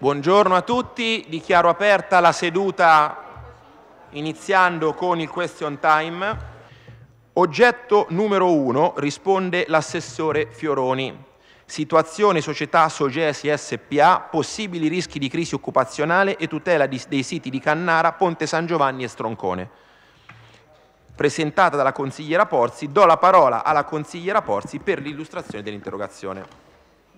Buongiorno a tutti, dichiaro aperta la seduta iniziando con il question time. Oggetto numero 1 risponde l'assessore Fioroni. Situazione società Sogesi SPA, possibili rischi di crisi occupazionale e tutela di, dei siti di Cannara, Ponte San Giovanni e Stroncone. Presentata dalla consigliera Porzi, do la parola alla consigliera Porzi per l'illustrazione dell'interrogazione.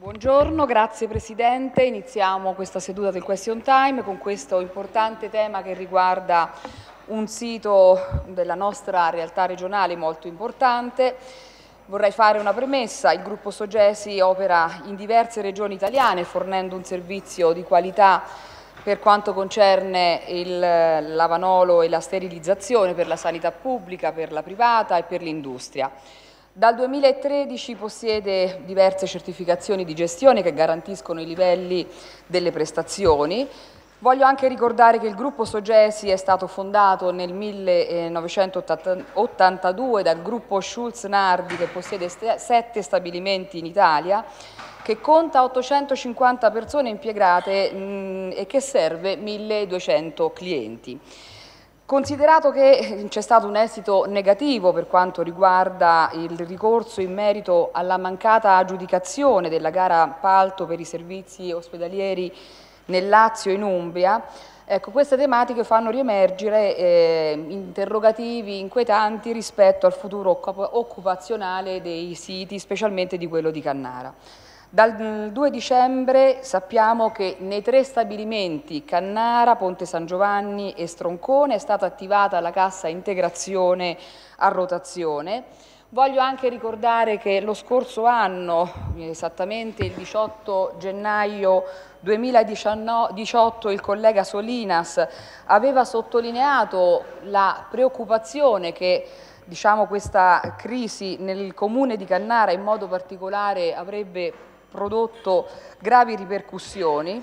Buongiorno, grazie Presidente. Iniziamo questa seduta del Question Time con questo importante tema che riguarda un sito della nostra realtà regionale molto importante. Vorrei fare una premessa, il gruppo Sogesi opera in diverse regioni italiane fornendo un servizio di qualità per quanto concerne il lavanolo e la sterilizzazione per la sanità pubblica, per la privata e per l'industria. Dal 2013 possiede diverse certificazioni di gestione che garantiscono i livelli delle prestazioni. Voglio anche ricordare che il gruppo Sogesi è stato fondato nel 1982 dal gruppo Schulz Nardi che possiede sette stabilimenti in Italia che conta 850 persone impiegate mh, mm, e che serve 1200 clienti. Considerato che eh, c'è stato un esito negativo per quanto riguarda il ricorso in merito alla mancata aggiudicazione della gara appalto per i servizi ospedalieri nel Lazio e in Umbria, ecco, queste tematiche fanno riemergere eh, interrogativi inquietanti rispetto al futuro occupazionale dei siti, specialmente di quello di Cannara. Dal 2 mm, dicembre sappiamo che nei tre stabilimenti Cannara, Ponte San Giovanni e Stroncone è stata attivata la cassa integrazione a rotazione. Voglio anche ricordare che lo scorso anno, esattamente il 18 gennaio 2018, il collega Solinas aveva sottolineato la preoccupazione che diciamo, questa crisi nel comune di Cannara in modo particolare avrebbe prodotto gravi ripercussioni.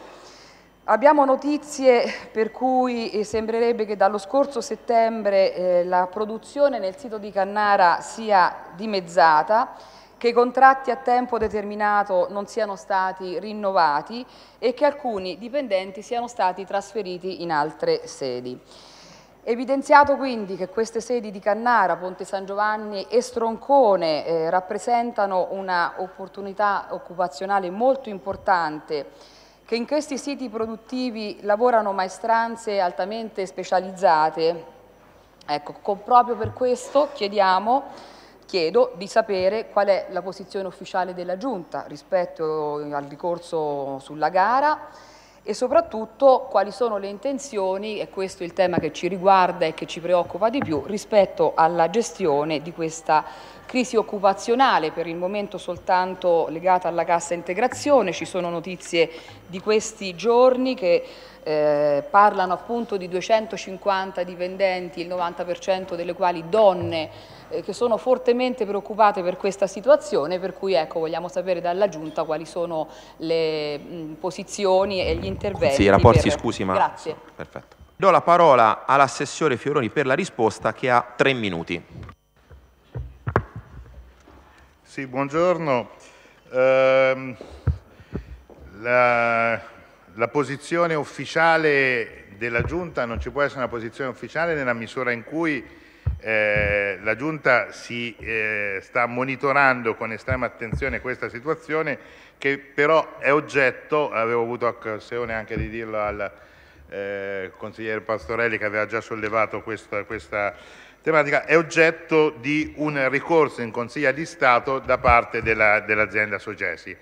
Abbiamo notizie per cui eh, sembrerebbe che dallo scorso settembre eh, la produzione nel sito di Cannara sia dimezzata, che i contratti a tempo determinato non siano stati rinnovati e che alcuni dipendenti siano stati trasferiti in altre sedi. Evidenziato quindi che queste sedi di Cannara, Ponte San Giovanni e Stroncone eh, rappresentano un'opportunità occupazionale molto importante, che in questi siti produttivi lavorano maestranze altamente specializzate, ecco, con, proprio per questo chiediamo, chiedo di sapere qual è la posizione ufficiale della Giunta rispetto al ricorso sulla gara, e soprattutto quali sono le intenzioni, e questo è il tema che ci riguarda e che ci preoccupa di più, rispetto alla gestione di questa crisi occupazionale, per il momento soltanto legata alla cassa integrazione, ci sono notizie di questi giorni che eh, parlano appunto di 250 dipendenti, il 90% delle quali donne eh, che sono fortemente preoccupate per questa situazione, per cui ecco, vogliamo sapere dalla Giunta quali sono le mh, mm, posizioni e gli interventi. Sì, rapporti, per... scusi, ma... Grazie. Perfetto. Do la parola all'assessore Fioroni per la risposta che ha tre minuti. Sì, buongiorno. Eh, la, la posizione ufficiale della Giunta non ci può essere una posizione ufficiale nella misura in cui eh, la Giunta si, eh, sta monitorando con estrema attenzione questa situazione che però è oggetto, avevo avuto occasione anche di dirlo al eh, consigliere Pastorelli che aveva già sollevato questa, questa tematica, è oggetto di un ricorso in Consiglio di Stato da parte dell'azienda dell Sogesi.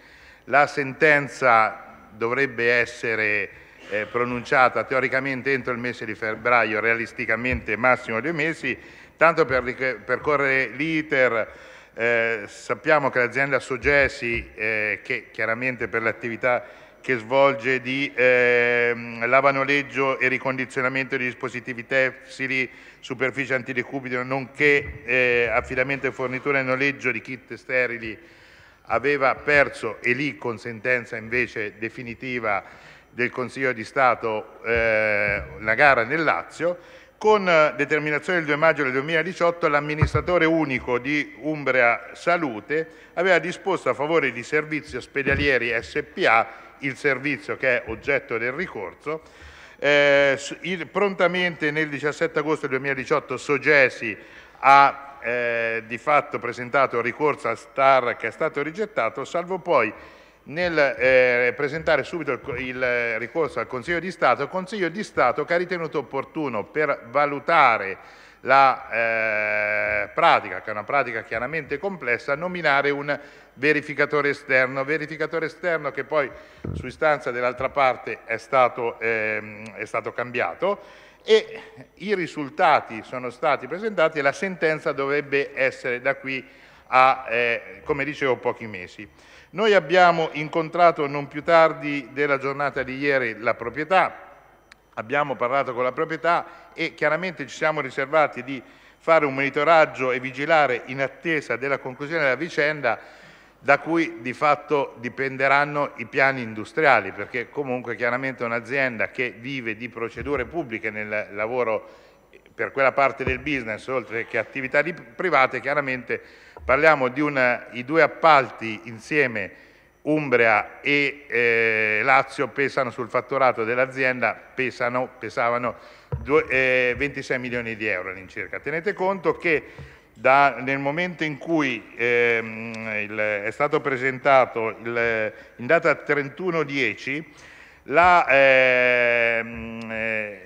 La sentenza dovrebbe essere eh, pronunciata teoricamente entro il mese di febbraio, realisticamente massimo due mesi, Intanto per percorrere l'iter, eh, sappiamo che l'azienda Sogesi, eh, che chiaramente per l'attività che svolge di eh, lavanoleggio e ricondizionamento di dispositivi tessili, superfici antidecubito, nonché eh, affidamento e fornitura e noleggio di kit sterili, aveva perso, e lì con sentenza invece definitiva del Consiglio di Stato, eh, la gara nel Lazio, con eh, determinazione del 2 maggio del 2018 l'amministratore unico di Umbria Salute aveva disposto a favore di Servizi Ospedalieri SPA, il servizio che è oggetto del ricorso, eh, il, prontamente nel 17 agosto del 2018 Sogesi ha eh, di fatto presentato ricorso a Star che è stato rigettato, salvo poi nel eh, presentare subito il, il, eh, ricorso al Consiglio di Stato, il Consiglio di Stato che ha ritenuto opportuno per valutare la eh, pratica, che è una pratica chiaramente complessa, nominare un verificatore esterno, verificatore esterno che poi su istanza dell'altra parte è stato, ehm, è stato cambiato e i risultati sono stati presentati e la sentenza dovrebbe essere da qui a, eh, come dicevo, pochi mesi. Noi abbiamo incontrato non più tardi della giornata di ieri la proprietà, abbiamo parlato con la proprietà e chiaramente ci siamo riservati di fare un monitoraggio e vigilare in attesa della conclusione della vicenda da cui di fatto dipenderanno i piani industriali, perché comunque chiaramente un'azienda che vive di procedure pubbliche nel lavoro per quella parte del business, oltre che attività di, private, chiaramente parliamo di una, i due appalti insieme Umbria e eh, Lazio pesano sul fatturato dell'azienda, pesavano due, eh, 26 milioni di euro all'incirca. Tenete conto che da, nel momento in cui ehm, il, è stato presentato il, in data 31-10 la... Ehm, eh,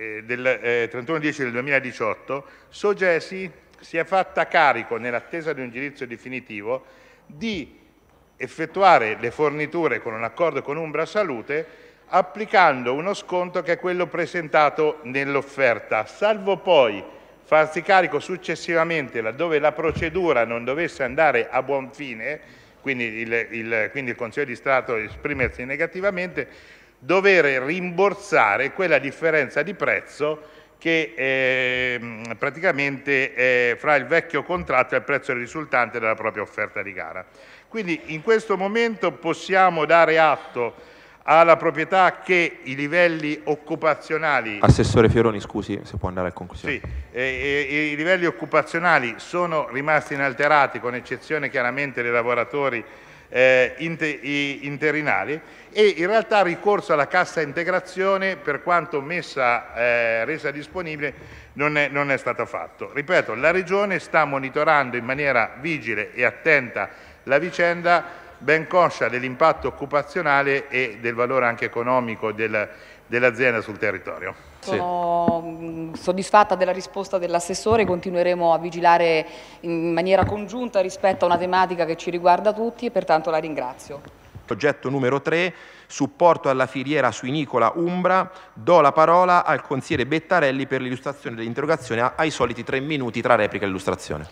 eh, del eh, 31-10 del 2018, Sogesi si è fatta carico, nell'attesa di un giudizio definitivo, di effettuare le forniture con un accordo con Umbra Salute applicando uno sconto che è quello presentato nell'offerta, salvo poi farsi carico successivamente laddove la procedura non dovesse andare a buon fine, quindi il, il, quindi il Consiglio di Stato esprimersi negativamente, dover rimborsare quella differenza di prezzo che eh, praticamente è fra il vecchio contratto e il prezzo risultante della propria offerta di gara. Quindi in questo momento possiamo dare atto alla proprietà che i livelli occupazionali... Assessore Fioroni, scusi se può andare a conclusione. Sì, eh, i livelli occupazionali sono rimasti inalterati con eccezione chiaramente dei lavoratori eh, inter interinali e in realtà ricorso alla cassa integrazione per quanto messa, eh, resa disponibile non è, non è stato fatto. Ripeto, la Regione sta monitorando in maniera vigile e attenta la vicenda ben conscia dell'impatto occupazionale e del valore anche economico del, dell'azienda sul territorio. Sono mm, soddisfatta della risposta dell'assessore, continueremo a vigilare in maniera congiunta rispetto a una tematica che ci riguarda tutti e pertanto la ringrazio. Progetto numero 3, supporto alla filiera suinicola Umbra. Do la parola al consigliere Bettarelli per l'illustrazione dell'interrogazione ai soliti tre minuti tra replica e illustrazione.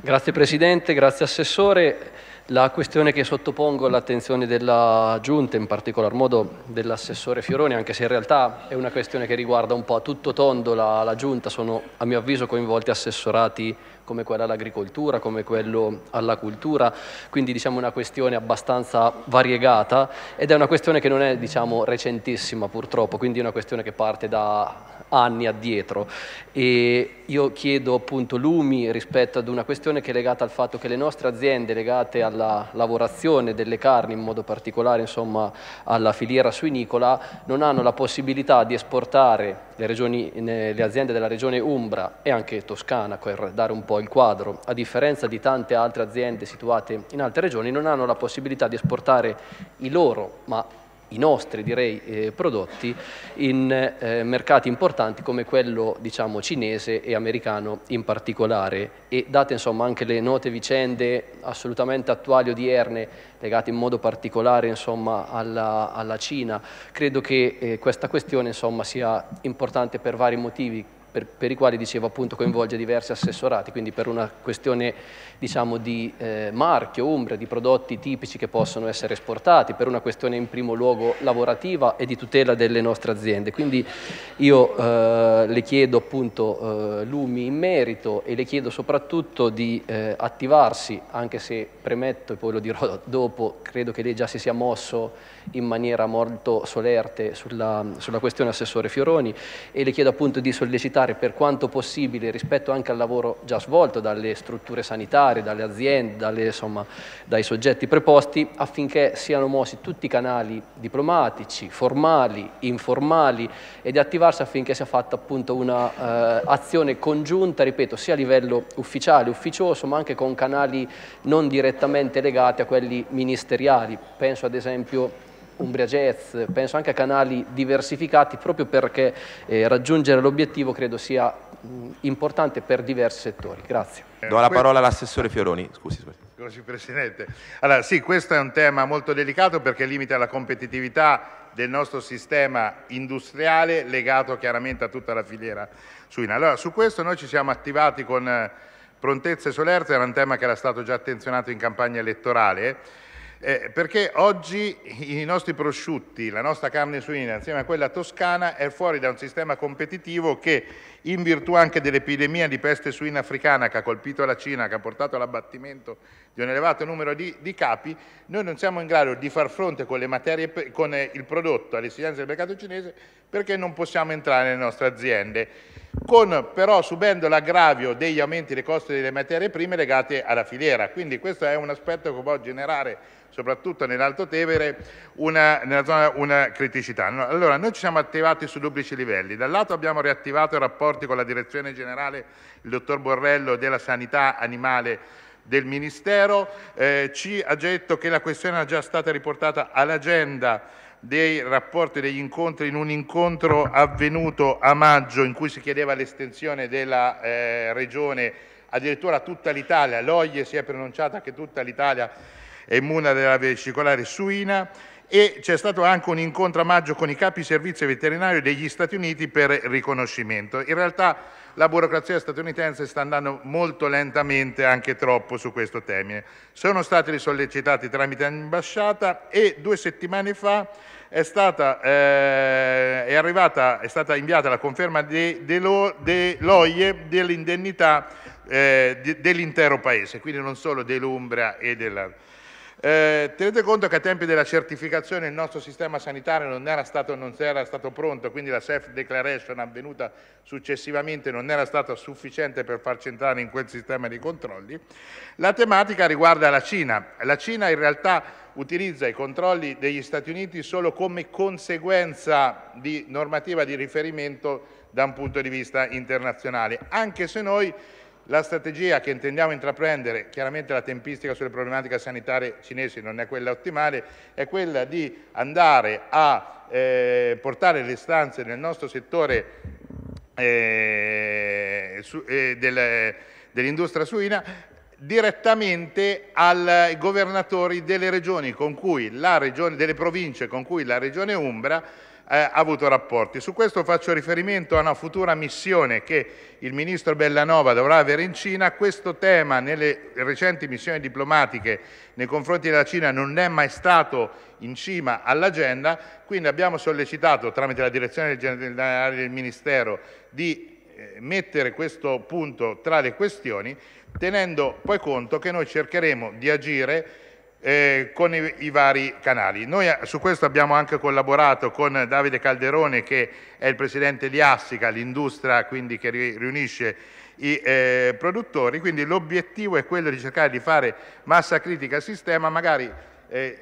Grazie Presidente, grazie Assessore. La questione che sottopongo all'attenzione della Giunta, in particolar modo dell'assessore Fioroni, anche se in realtà è una questione che riguarda un po' a tutto tondo la, la Giunta, sono a mio avviso coinvolti assessorati come quello all'agricoltura, come quello alla cultura, quindi diciamo una questione abbastanza variegata ed è una questione che non è diciamo, recentissima purtroppo, quindi è una questione che parte da anni addietro. E io chiedo appunto lumi rispetto ad una questione che è legata al fatto che le nostre aziende legate alla lavorazione delle carni, in modo particolare insomma, alla filiera suinicola, non hanno la possibilità di esportare le, regioni, le aziende della regione Umbra e anche Toscana, per dare un po' il quadro, a differenza di tante altre aziende situate in altre regioni, non hanno la possibilità di esportare i loro, ma i nostri direi, eh, prodotti in eh, mercati importanti come quello diciamo, cinese e americano in particolare e date insomma, anche le note vicende assolutamente attuali odierne legate in modo particolare insomma, alla, alla, Cina, credo che eh, questa questione insomma, sia importante per vari motivi per, per, i quali dicevo appunto coinvolge diversi assessorati, quindi per una questione diciamo, di eh, marchio, umbra, di prodotti tipici che possono essere esportati, per una questione in primo luogo lavorativa e di tutela delle nostre aziende. Quindi io eh, le chiedo appunto eh, lumi in merito e le chiedo soprattutto di eh, attivarsi, anche se premetto e poi lo dirò dopo, credo che lei già si sia mosso in maniera molto solerte sulla, sulla questione Assessore Fioroni e le chiedo appunto di sollecitare per quanto possibile rispetto anche al lavoro già svolto dalle strutture sanitarie, dalle aziende, dalle, insomma, dai soggetti preposti affinché siano mossi tutti i canali diplomatici, formali, informali e di attivarsi affinché sia fatta appunto un'azione eh, congiunta, ripeto, sia a livello ufficiale, ufficioso, ma anche con canali non direttamente legati a quelli ministeriali. Penso ad esempio Umbria Jazz, penso anche a canali diversificati proprio perché eh, raggiungere l'obiettivo credo sia mh, mm, importante per diversi settori. Grazie. Do la parola all'assessore Fioroni, scusi. scusi. Grazie Presidente. Allora sì, questo è un tema molto delicato perché limita la competitività del nostro sistema industriale legato chiaramente a tutta la filiera suina. Allora su questo noi ci siamo attivati con eh, prontezza e solerza, era un tema che era stato già attenzionato in campagna elettorale eh, perché oggi i nostri prosciutti, la nostra carne suina insieme a quella toscana è fuori da un sistema competitivo che in virtù anche dell'epidemia di peste suina africana che ha colpito la Cina, che ha portato all'abbattimento di un elevato numero di, di, capi, noi non siamo in grado di far fronte con, materie, con il prodotto alle esigenze del mercato cinese perché non possiamo entrare nelle nostre aziende con però subendo l'aggravio degli aumenti dei costi delle materie prime legate alla filiera. Quindi questo è un aspetto che può generare, soprattutto nell'Alto Tevere, una, nella zona una criticità. Allora, noi ci siamo attivati su duplici livelli. Dal lato abbiamo riattivato i rapporti con la direzione generale, il dottor Borrello, della sanità animale del Ministero, eh, ci ha detto che la questione era già stata riportata all'agenda dei rapporti degli incontri in un incontro avvenuto a maggio in cui si chiedeva l'estensione della eh, regione addirittura tutta l'Italia, l'OIE si è pronunciata che tutta l'Italia è immuna della vesicolare suina e c'è stato anche un incontro a maggio con i capi servizi veterinari degli Stati Uniti per riconoscimento. In realtà la burocrazia statunitense sta andando molto lentamente, anche troppo, su questo termine. Sono stati risollecitati tramite ambasciata e due settimane fa è stata, eh, è arrivata, è stata inviata la conferma dell'OIE de dell'indennità eh, dell'intero paese, quindi non solo dell'Umbria e della... Eh, tenete conto che a tempi della certificazione il nostro sistema sanitario non era, stato, non era stato pronto, quindi la self declaration avvenuta successivamente non era stata sufficiente per farci entrare in quel sistema di controlli. La tematica riguarda la Cina. La Cina in realtà utilizza i controlli degli Stati Uniti solo come conseguenza di normativa di riferimento da un punto di vista internazionale, anche se noi la strategia che intendiamo intraprendere, chiaramente la tempistica sulle problematiche sanitarie cinesi non è quella ottimale, è quella di andare a eh, portare le istanze nel nostro settore eh, eh, del, dell'industria suina direttamente ai governatori delle regioni con cui la regione, delle province con cui la regione Umbra eh, avuto rapporti. Su questo faccio riferimento a una futura missione che il ministro Bellanova dovrà avere in Cina. Questo tema nelle recenti missioni diplomatiche nei confronti della Cina non è mai stato in cima all'agenda, quindi abbiamo sollecitato tramite la direzione generale del Ministero di eh, mettere questo punto tra le questioni, tenendo poi conto che noi cercheremo di agire eh, con i, i, vari canali. Noi eh, su questo abbiamo anche collaborato con Davide Calderone che è il presidente di Assica, l'industria quindi che riunisce i eh, produttori, quindi l'obiettivo è quello di cercare di fare massa critica al sistema, magari eh,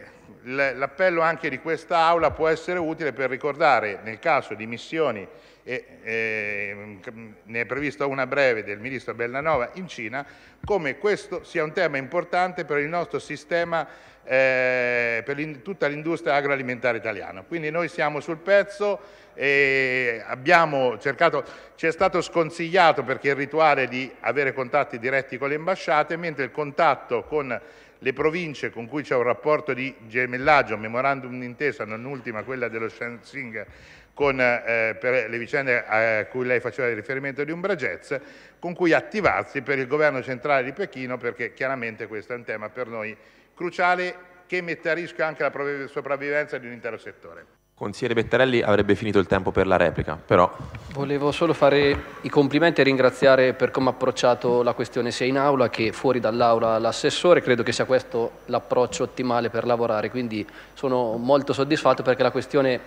l'appello anche di questa Aula può essere utile per ricordare, nel caso di missioni, e, e, ne è prevista una breve del ministro Bellanova in Cina, come questo sia un tema importante per il nostro sistema, eh, per tutta l'industria agroalimentare italiana. Quindi noi siamo sul pezzo e abbiamo cercato, ci è stato sconsigliato perché il rituale di avere contatti diretti con le ambasciate, mentre il contatto con le province con cui c'è un rapporto di gemellaggio, memorandum d'intesa, non ultima quella dello Shansing con eh, per le vicende a cui lei faceva riferimento di Umbra Jazz, con cui attivarsi per il governo centrale di Pechino, perché chiaramente questo è un tema per noi cruciale che mette a rischio anche la sopravvivenza di un intero settore. Consigliere Bettarelli avrebbe finito il tempo per la replica, però... Volevo solo fare i complimenti e ringraziare per come ha approcciato la questione sia in aula che fuori dall'aula l'assessore, credo che sia questo l'approccio ottimale per lavorare, quindi sono molto soddisfatto perché la questione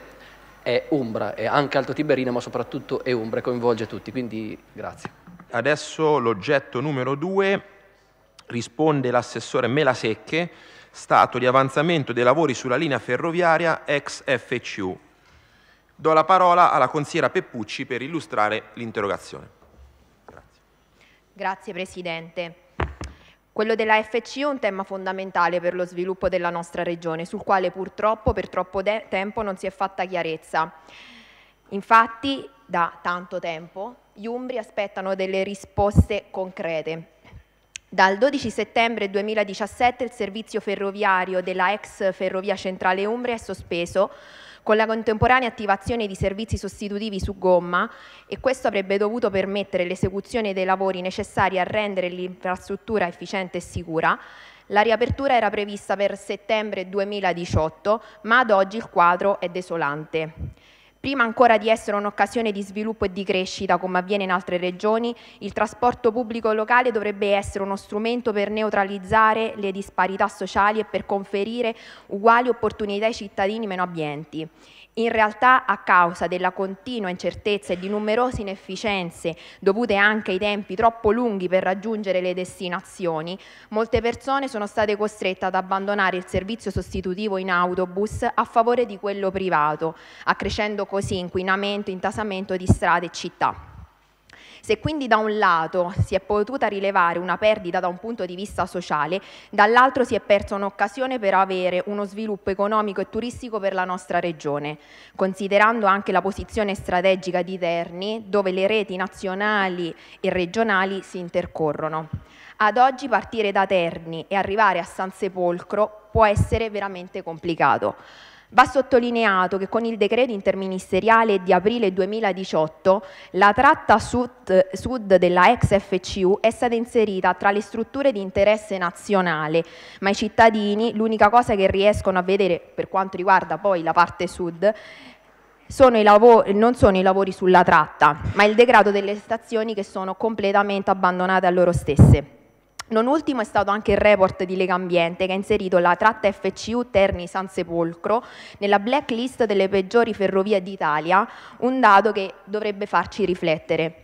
è Umbra, è anche Alto Tiberina, ma soprattutto è Umbra e coinvolge tutti, quindi grazie. Adesso l'oggetto numero due risponde l'assessore Melasecche stato di avanzamento dei lavori sulla linea ferroviaria ex FCU. Do la parola alla consigliera Peppucci per illustrare l'interrogazione. Grazie. Grazie Presidente. Quello della FCU è un tema fondamentale per lo sviluppo della nostra regione, sul quale purtroppo per troppo tempo non si è fatta chiarezza. Infatti, da tanto tempo, gli Umbri aspettano delle risposte concrete dal 12 settembre 2017 il servizio ferroviario della ex Ferrovia Centrale Umbria è sospeso con la contemporanea attivazione di servizi sostitutivi su gomma e questo avrebbe dovuto permettere l'esecuzione dei lavori necessari a rendere l'infrastruttura efficiente e sicura. La riapertura era prevista per settembre 2018, ma ad oggi il quadro è desolante. Prima ancora di essere un'occasione di sviluppo e di crescita, come avviene in altre regioni, il trasporto pubblico locale dovrebbe essere uno strumento per neutralizzare le disparità sociali e per conferire uguali opportunità ai cittadini meno abbienti. In realtà, a causa della continua incertezza e di numerose inefficienze dovute anche ai tempi troppo lunghi per raggiungere le destinazioni, molte persone sono state costrette ad abbandonare il servizio sostitutivo in autobus a favore di quello privato, accrescendo così inquinamento e intasamento di strade e città. Se quindi da un lato si è potuta rilevare una perdita da un punto di vista sociale, dall'altro si è persa un'occasione per avere uno sviluppo economico e turistico per la nostra regione, considerando anche la posizione strategica di Terni, dove le reti nazionali e regionali si intercorrono. Ad oggi partire da Terni e arrivare a San Sepolcro può essere veramente complicato. Va sottolineato che con il decreto interministeriale di aprile 2018 la tratta sud, sud, della ex FCU è stata inserita tra le strutture di interesse nazionale, ma i cittadini l'unica cosa che riescono a vedere per quanto riguarda poi la parte sud sono lavori, non sono i lavori sulla tratta, ma il degrado delle stazioni che sono completamente abbandonate a loro stesse. Non ultimo è stato anche il report di Lega Ambiente che ha inserito la tratta FCU Terni San Sepolcro nella blacklist delle peggiori ferrovie d'Italia, un dato che dovrebbe farci riflettere.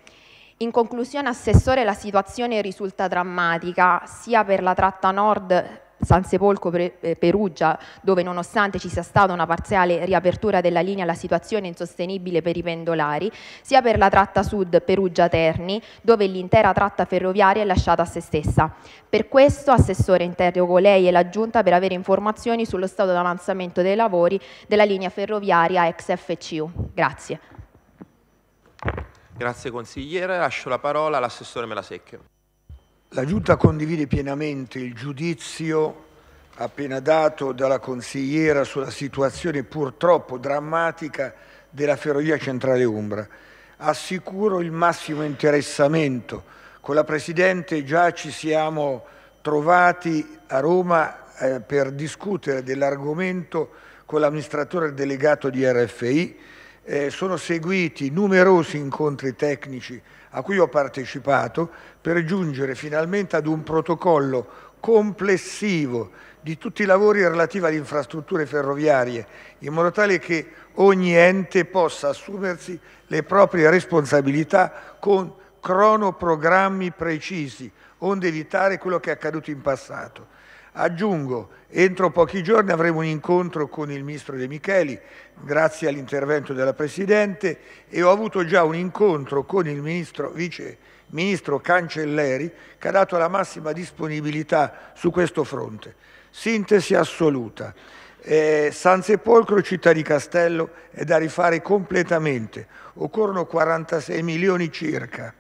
In conclusione, Assessore, la situazione risulta drammatica sia per la tratta nord San Sepolco, eh, Perugia, dove nonostante ci sia stata una parziale riapertura della linea la situazione è insostenibile per i pendolari, sia per la tratta sud Perugia Terni, dove l'intera tratta ferroviaria è lasciata a se stessa. Per questo assessore interrogo lei e la giunta per avere informazioni sullo stato d'avanzamento dei lavori della linea ferroviaria ex FCU. Grazie. Grazie consigliere, lascio la parola all'assessore Melasecchio. La Giunta condivide pienamente il giudizio appena dato dalla consigliera sulla situazione purtroppo drammatica della Ferrovia Centrale Umbra. Assicuro il massimo interessamento. Con la Presidente già ci siamo trovati a Roma eh, per discutere dell'argomento con l'amministratore delegato di RFI. Eh, sono seguiti numerosi incontri tecnici a cui ho partecipato per giungere finalmente ad un protocollo complessivo di tutti i lavori relativi alle infrastrutture ferroviarie, in modo tale che ogni ente possa assumersi le proprie responsabilità con cronoprogrammi precisi, onde evitare quello che è accaduto in passato. Aggiungo, entro pochi giorni avremo un incontro con il Ministro De Micheli, grazie all'intervento della Presidente, e ho avuto già un incontro con il ministro, Vice Ministro Cancelleri, che ha dato la massima disponibilità su questo fronte. Sintesi assoluta. Eh, San Sepolcro, città di Castello, è da rifare completamente. Occorrono 46 milioni circa.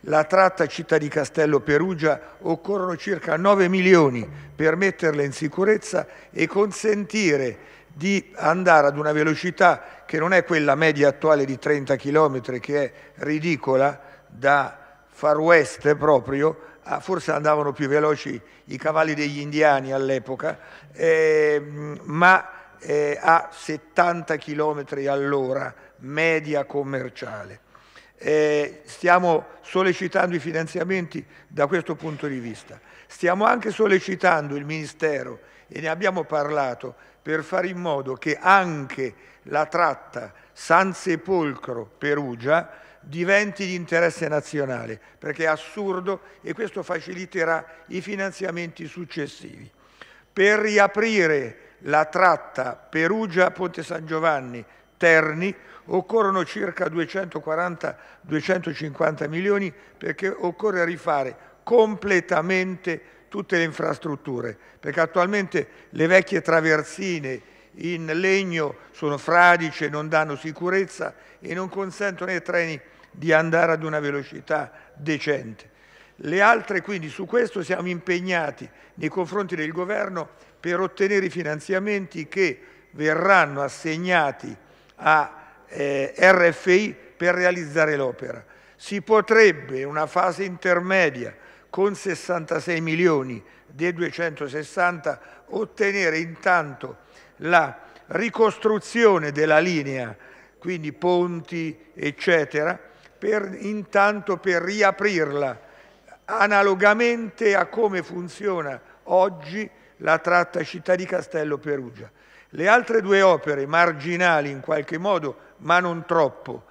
La tratta Città di Castello Perugia occorrono circa 9 milioni per metterla in sicurezza e consentire di andare ad una velocità che non è quella media attuale di 30 km che è ridicola da far west proprio, forse andavano più veloci i cavalli degli indiani all'epoca, eh, ma eh, a 70 km all'ora media commerciale eh, stiamo sollecitando i finanziamenti da questo punto di vista. Stiamo anche sollecitando il Ministero, e ne abbiamo parlato, per fare in modo che anche la tratta San Sepolcro-Perugia diventi di interesse nazionale, perché è assurdo e questo faciliterà i finanziamenti successivi. Per riaprire la tratta Perugia-Ponte San Giovanni Terni occorrono circa 240-250 milioni perché occorre rifare completamente tutte le infrastrutture, perché attualmente le vecchie traversine in legno sono fradice, non danno sicurezza e non consentono ai treni di andare ad una velocità decente. Le altre, quindi su questo siamo impegnati nei confronti del Governo per ottenere i finanziamenti che verranno assegnati a eh, RFI per realizzare l'opera. Si potrebbe una fase intermedia con 66 milioni dei 260 ottenere intanto la ricostruzione della linea, quindi ponti eccetera, per, intanto per riaprirla analogamente a come funziona oggi la tratta città di Castello Perugia. Le altre due opere, marginali in qualche modo, ma non troppo,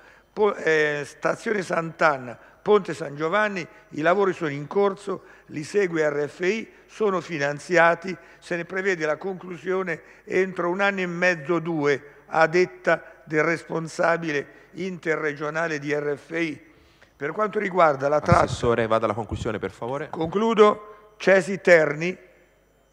eh, Stazione Sant'Anna, Ponte San Giovanni, i lavori sono in corso, li segue RFI, sono finanziati, se ne prevede la conclusione entro un anno e mezzo o due, a detta del responsabile interregionale di RFI. Per quanto riguarda la tratta... Assessore, vada alla conclusione per favore. Concludo, Cesi Terni,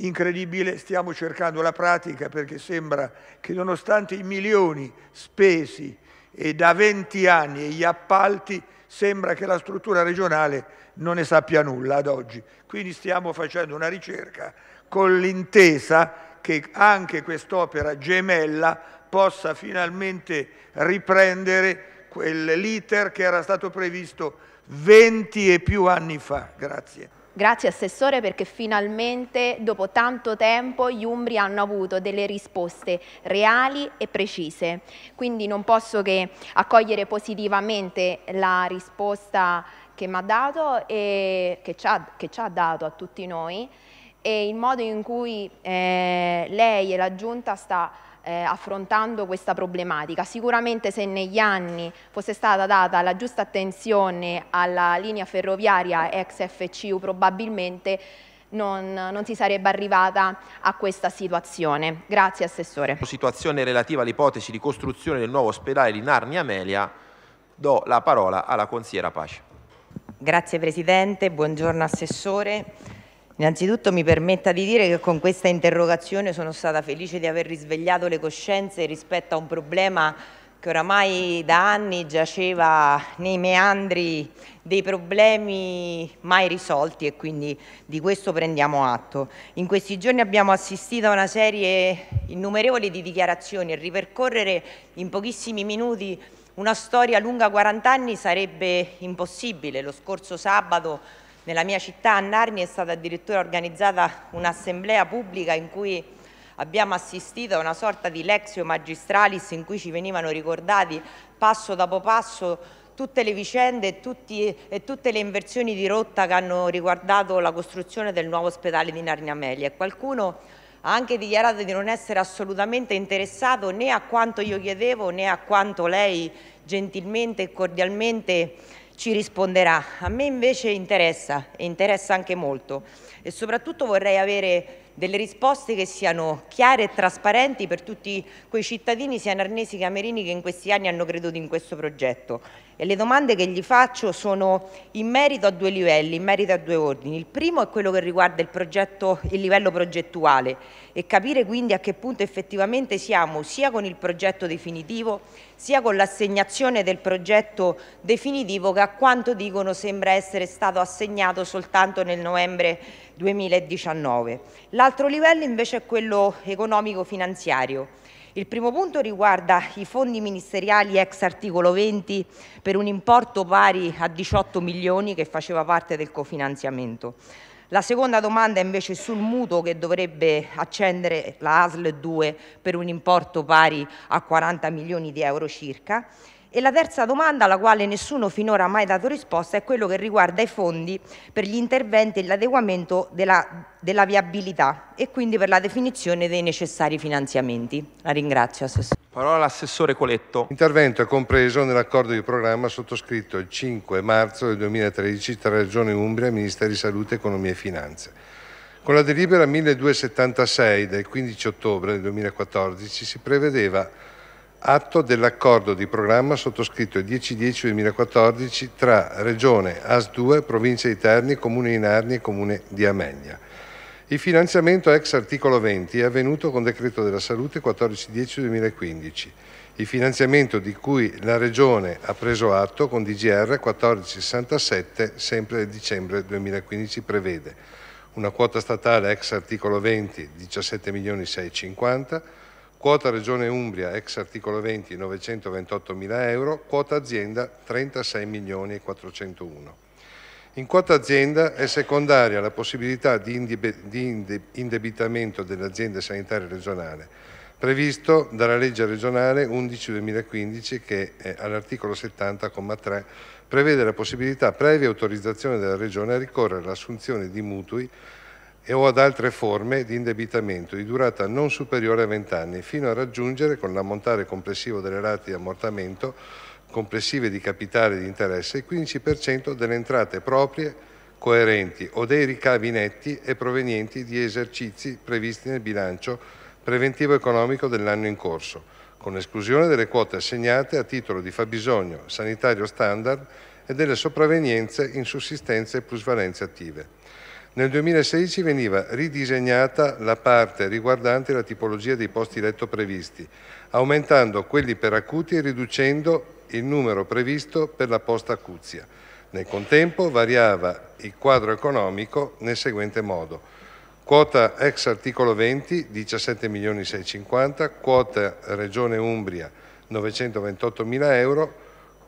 incredibile, stiamo cercando la pratica perché sembra che nonostante i milioni spesi e da 20 anni e gli appalti, sembra che la struttura regionale non ne sappia nulla ad oggi. Quindi stiamo facendo una ricerca con l'intesa che anche quest'opera gemella possa finalmente riprendere quell'iter che era stato previsto 20 e più anni fa. Grazie. Grazie Assessore perché finalmente dopo tanto tempo gli Umbri hanno avuto delle risposte reali e precise, quindi non posso che accogliere positivamente la risposta che mi ha dato e che ci ha, che ci ha dato a tutti noi e il modo in cui eh, lei e la Giunta sta eh, affrontando questa problematica. Sicuramente se negli anni fosse stata data la giusta attenzione alla linea ferroviaria ex FCU probabilmente non, non, si sarebbe arrivata a questa situazione. Grazie Assessore. Situazione relativa all'ipotesi di costruzione del nuovo ospedale di Narnia Amelia, do la parola alla consigliera Pace. Grazie Presidente, buongiorno Assessore. Innanzitutto mi permetta di dire che con questa interrogazione sono stata felice di aver risvegliato le coscienze rispetto a un problema che oramai da anni giaceva nei meandri dei problemi mai risolti e quindi di questo prendiamo atto. In questi giorni abbiamo assistito a una serie innumerevole di dichiarazioni e ripercorrere in pochissimi minuti una storia lunga 40 anni sarebbe impossibile. Lo scorso sabato nella mia città a Narni è stata addirittura organizzata un'assemblea pubblica in cui abbiamo assistito a una sorta di lexio magistralis in cui ci venivano ricordati passo dopo passo tutte le vicende e, tutti, e, tutte le inversioni di rotta che hanno riguardato la costruzione del nuovo ospedale di Narnia Melia. Qualcuno ha anche dichiarato di non essere assolutamente interessato né a quanto io chiedevo né a quanto lei gentilmente e cordialmente ci risponderà. A me invece interessa e interessa anche molto e soprattutto vorrei avere delle risposte che siano chiare e trasparenti per tutti quei cittadini sia narnesi che amerini che in questi anni hanno creduto in questo progetto. E le domande che gli faccio sono in merito a due livelli, in merito a due ordini. Il primo è quello che riguarda il, progetto, il livello progettuale e capire quindi a che punto effettivamente siamo sia con il progetto definitivo sia con l'assegnazione del progetto definitivo che a quanto dicono sembra essere stato assegnato soltanto nel novembre 2019. L'altro livello invece è quello economico-finanziario. Il primo punto riguarda i fondi ministeriali ex articolo 20 per un importo pari a 18 milioni che faceva parte del cofinanziamento. La seconda domanda è invece sul mutuo che dovrebbe accendere la ASL 2 per un importo pari a 40 milioni di euro circa e la terza domanda alla quale nessuno finora ha mai dato risposta è quello che riguarda i fondi per gli interventi e l'adeguamento della, della viabilità e quindi per la definizione dei necessari finanziamenti. La ringrazio, Assessore. Parola all'assessore Coletto. L'intervento è compreso nell'accordo di programma sottoscritto il 5 marzo del 2013 tra Regione Umbria, e Ministeri di Salute, Economia e Finanze. Con la delibera 1276 del 15 ottobre del 2014 si prevedeva atto dell'accordo di programma sottoscritto il 10-10-2014 tra Regione AS2, Provincia di Terni, Comune di Narni e Comune di Amegna. Il finanziamento ex articolo 20 è avvenuto con decreto della salute 14-10-2015. Il finanziamento di cui la Regione ha preso atto con DGR 14-67, sempre del dicembre 2015 prevede una quota statale ex articolo 20 17 milioni quota Regione Umbria, ex articolo 20, 928 mila euro, quota azienda 36 milioni e 401. In quota azienda è secondaria la possibilità di indebitamento delle aziende sanitarie regionali, previsto dalla legge regionale 11-2015 che eh, all'articolo 70,3 prevede la possibilità, previa autorizzazione della Regione, a ricorrere all'assunzione di mutui e o ad altre forme di indebitamento di durata non superiore a 20 anni, fino a raggiungere, con l'ammontare complessivo delle rate di ammortamento complessive di capitale di interesse, il 15% delle entrate proprie coerenti o dei ricavi netti e provenienti di esercizi previsti nel bilancio preventivo economico dell'anno in corso, con esclusione delle quote assegnate a titolo di fabbisogno sanitario standard e delle sopravvenienze in sussistenze e plusvalenze attive. Nel 2016 veniva ridisegnata la parte riguardante la tipologia dei posti letto previsti, aumentando quelli per acuti e riducendo il numero previsto per la posta acuzia. Nel contempo variava il quadro economico nel seguente modo. Quota ex articolo 20 17 milioni 650, quota Regione Umbria 928 mila euro,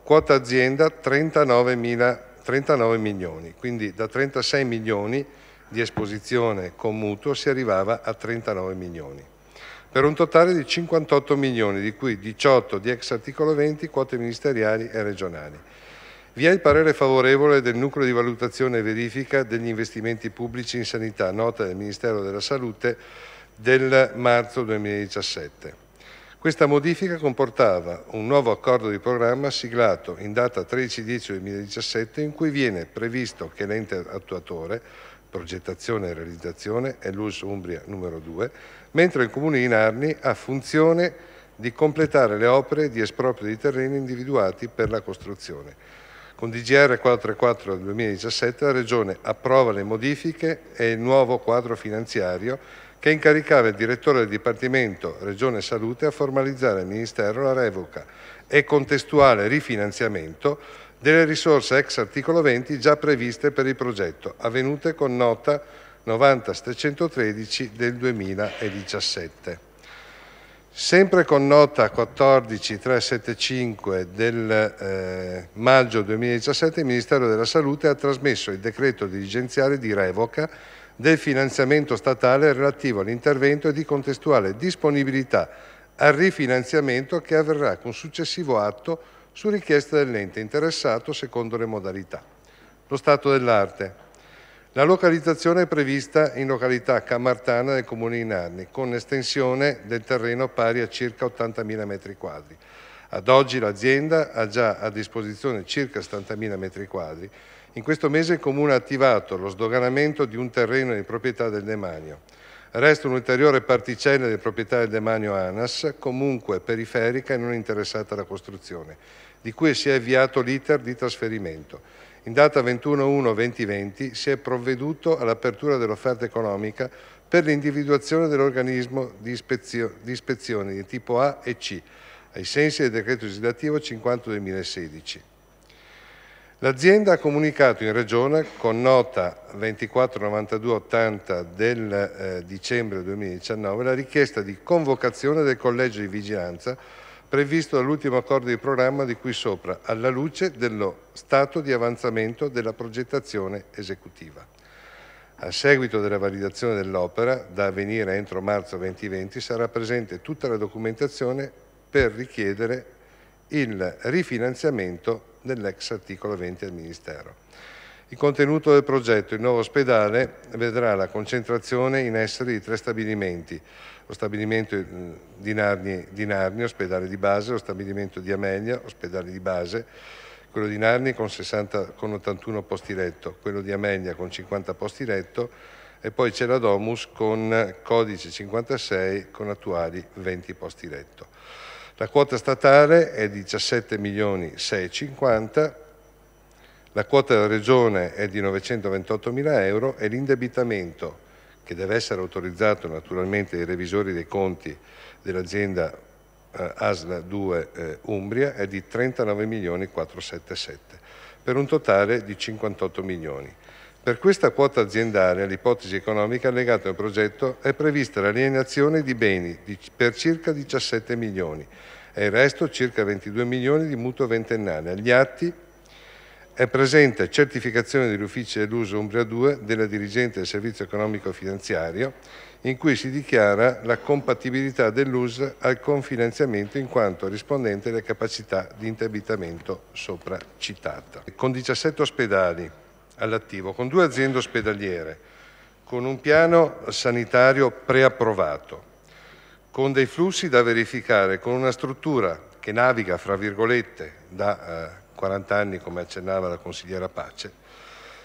quota azienda 39 mila euro 39 milioni, quindi da 36 milioni di esposizione con mutuo si arrivava a 39 milioni per un totale di 58 milioni, di cui 18 di ex articolo 20, quote ministeriali e regionali. Vi è il parere favorevole del Nucleo di Valutazione e Verifica degli investimenti pubblici in sanità, nota del Ministero della Salute del marzo 2017. Questa modifica comportava un nuovo accordo di programma siglato in data 13-10-2017 in cui viene previsto che l'ente attuatore progettazione e realizzazione è l'US Umbria numero 2, mentre il Comune di Narni ha funzione di completare le opere di esproprio dei terreni individuati per la costruzione. Con DGR 434 del 2017 la Regione approva le modifiche e il nuovo quadro finanziario che incaricava il direttore del Dipartimento Regione Salute a formalizzare al Ministero la revoca e contestuale rifinanziamento delle risorse ex articolo 20 già previste per il progetto, avvenute con nota 90 713 del 2017. Sempre con nota 14375 del eh, maggio 2017 il Ministero della Salute ha trasmesso il decreto dirigenziale di revoca del finanziamento statale relativo all'intervento e di contestuale disponibilità al rifinanziamento che avverrà con successivo atto su richiesta dell'ente interessato secondo le modalità. Lo stato dell'arte. La localizzazione è prevista in località Camartana del Comune di Narni, con estensione del terreno pari a circa 80.000 m2. Ad oggi l'azienda ha già a disposizione circa 70.000 m2 in questo mese il Comune ha attivato lo sdoganamento di un terreno di proprietà del demanio. Resta un'ulteriore particella di proprietà del demanio ANAS, comunque periferica e non interessata alla costruzione, di cui si è avviato l'iter di trasferimento. In data 21-1-2020 si è provveduto all'apertura dell'offerta economica per l'individuazione dell'organismo di, ispezio di ispezione di tipo A e C, ai sensi del decreto legislativo 50-2016. L'azienda ha comunicato in Regione, con nota 249280 del eh, dicembre 2019, la richiesta di convocazione del Collegio di Vigilanza previsto dall'ultimo accordo di programma di cui sopra, alla luce dello stato di avanzamento della progettazione esecutiva. A seguito della validazione dell'opera, da avvenire entro marzo 2020, sarà presente tutta la documentazione per richiedere il rifinanziamento dell'ex articolo 20 del Ministero. Il contenuto del progetto Il nuovo ospedale vedrà la concentrazione in essere di tre stabilimenti, lo stabilimento eh, di Narni, di Narni ospedale di base, lo stabilimento di Amelia, ospedale di base, quello di Narni con, 60, con 81 posti letto, quello di Amelia con 50 posti letto e poi c'è la Domus con codice 56 con attuali 20 posti letto. La quota statale è 17 milioni 650, la quota della Regione è di 928 mila euro e l'indebitamento, che deve essere autorizzato naturalmente ai revisori dei conti dell'azienda eh, ASLA 2 eh, Umbria, è di 39 milioni 477, per un totale di 58 milioni. Per questa quota aziendale all'ipotesi economica legata al progetto è prevista l'alienazione di beni per circa 17 milioni e il resto circa 22 milioni di mutuo ventennale. Agli atti è presente certificazione dell'ufficio uffici dell'uso Umbria 2 della dirigente del servizio economico finanziario in cui si dichiara la compatibilità dell'US al confinanziamento in quanto rispondente alle capacità di indebitamento sopra citata. Con 17 ospedali all'attivo con due aziende ospedaliere, con un piano sanitario preapprovato, con dei flussi da verificare, con una struttura che naviga, fra virgolette, da eh, 40 anni, come accennava la consigliera Pace,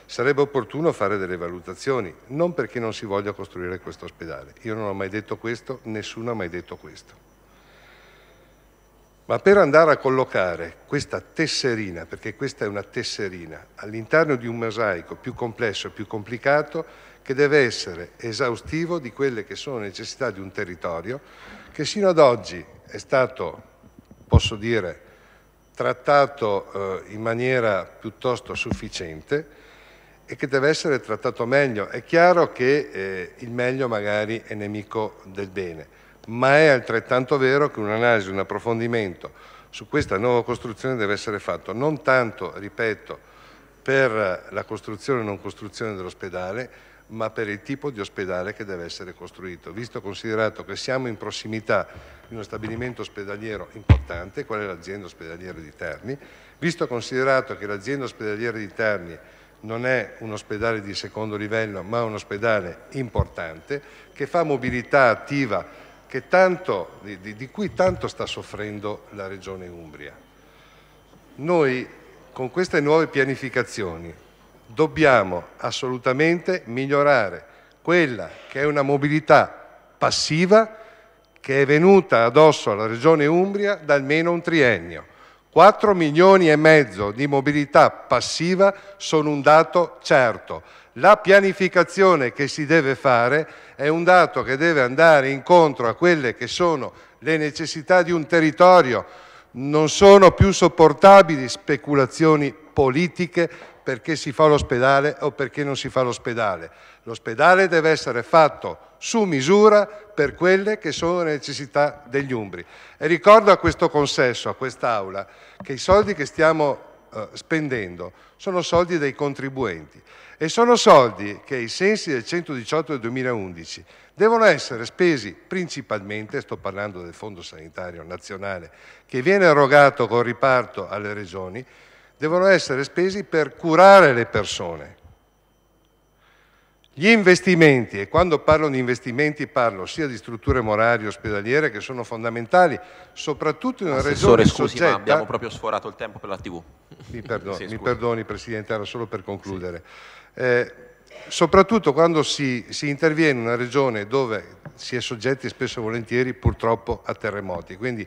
sarebbe opportuno fare delle valutazioni, non perché non si voglia costruire questo ospedale. Io non ho mai detto questo, nessuno ha mai detto questo. Ma per andare a collocare questa tesserina, perché questa è una tesserina, all'interno di un mosaico più complesso, più complicato, che deve essere esaustivo di quelle che sono le necessità di un territorio, che sino ad oggi è stato, posso dire, trattato eh, in maniera piuttosto sufficiente e che deve essere trattato meglio. È chiaro che eh, il meglio magari è nemico del bene ma è altrettanto vero che un'analisi, un approfondimento su questa nuova costruzione deve essere fatto non tanto, ripeto, per la costruzione o non costruzione dell'ospedale, ma per il tipo di ospedale che deve essere costruito, visto considerato che siamo in prossimità di uno stabilimento ospedaliero importante, qual è l'azienda ospedaliera di Terni, visto considerato che l'azienda ospedaliera di Terni non è un ospedale di secondo livello, ma un ospedale importante che fa mobilità attiva tanto, di, di cui tanto sta soffrendo la Regione Umbria. Noi con queste nuove pianificazioni dobbiamo assolutamente migliorare quella che è una mobilità passiva che è venuta addosso alla Regione Umbria da almeno un triennio. 4 milioni e mezzo di mobilità passiva sono un dato certo. La pianificazione che si deve fare è un dato che deve andare incontro a quelle che sono le necessità di un territorio. Non sono più sopportabili speculazioni politiche perché si fa l'ospedale o perché non si fa l'ospedale. L'ospedale deve essere fatto su misura per quelle che sono le necessità degli umbri. E ricordo a questo consesso, a quest'Aula, che i soldi che stiamo eh, spendendo sono soldi dei contribuenti e sono soldi che, ai sensi del 118 del 2011, devono essere spesi principalmente, sto parlando del Fondo Sanitario Nazionale, che viene erogato con riparto alle regioni, devono essere spesi per curare le persone. Gli investimenti, e quando parlo di investimenti parlo sia di strutture morali ospedaliere che sono fondamentali, soprattutto in una Assessore, regione scusi, soggetta... abbiamo proprio sforato il tempo per la TV. Mi, perdoni, sì, mi perdoni Presidente, era solo per concludere. Sì. Eh, soprattutto quando si, si, interviene in una regione dove si è soggetti spesso e volentieri purtroppo a terremoti. Quindi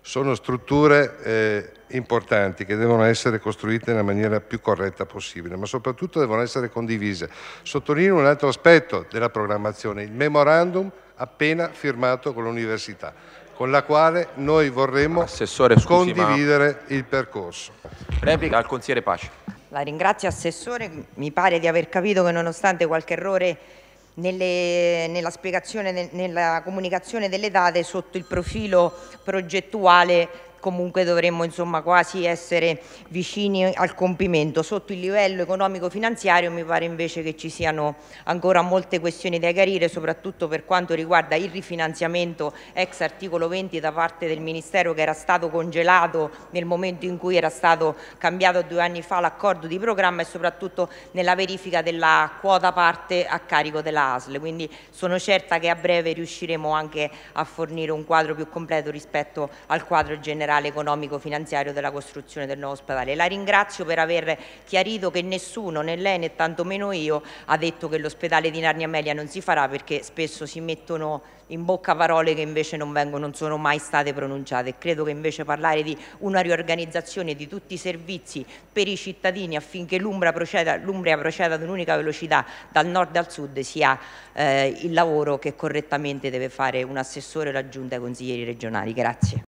sono strutture eh, importanti che devono essere costruite nella maniera più corretta possibile, ma soprattutto devono essere condivise. Sottolineo un altro aspetto della programmazione, il memorandum appena firmato con l'università, con la quale noi vorremmo scusi, condividere ma... il percorso. Replica al consigliere Pace. La ringrazio Assessore, mi pare di aver capito che nonostante qualche errore nelle, nella spiegazione, nella comunicazione delle date sotto il profilo progettuale comunque dovremmo insomma quasi essere vicini al compimento. Sotto il livello economico-finanziario mi pare invece che ci siano ancora molte questioni da chiarire, soprattutto per quanto riguarda il rifinanziamento ex articolo 20 da parte del Ministero che era stato congelato nel momento in cui era stato cambiato due anni fa l'accordo di programma e soprattutto nella verifica della quota parte a carico della ASL. Quindi sono certa che a breve riusciremo anche a fornire un quadro più completo rispetto al quadro generale generale economico-finanziario della costruzione del nuovo ospedale. La ringrazio per aver chiarito che nessuno, né lei né tantomeno io, ha detto che l'ospedale di Narnia Amelia non si farà perché spesso si mettono in bocca parole che invece non, vengono, non sono mai state pronunciate. Credo che invece parlare di una riorganizzazione di tutti i servizi per i cittadini affinché l'Umbria proceda, proceda, ad un'unica velocità dal nord al sud sia eh, il lavoro che correttamente deve fare un assessore raggiunto ai consiglieri regionali. Grazie.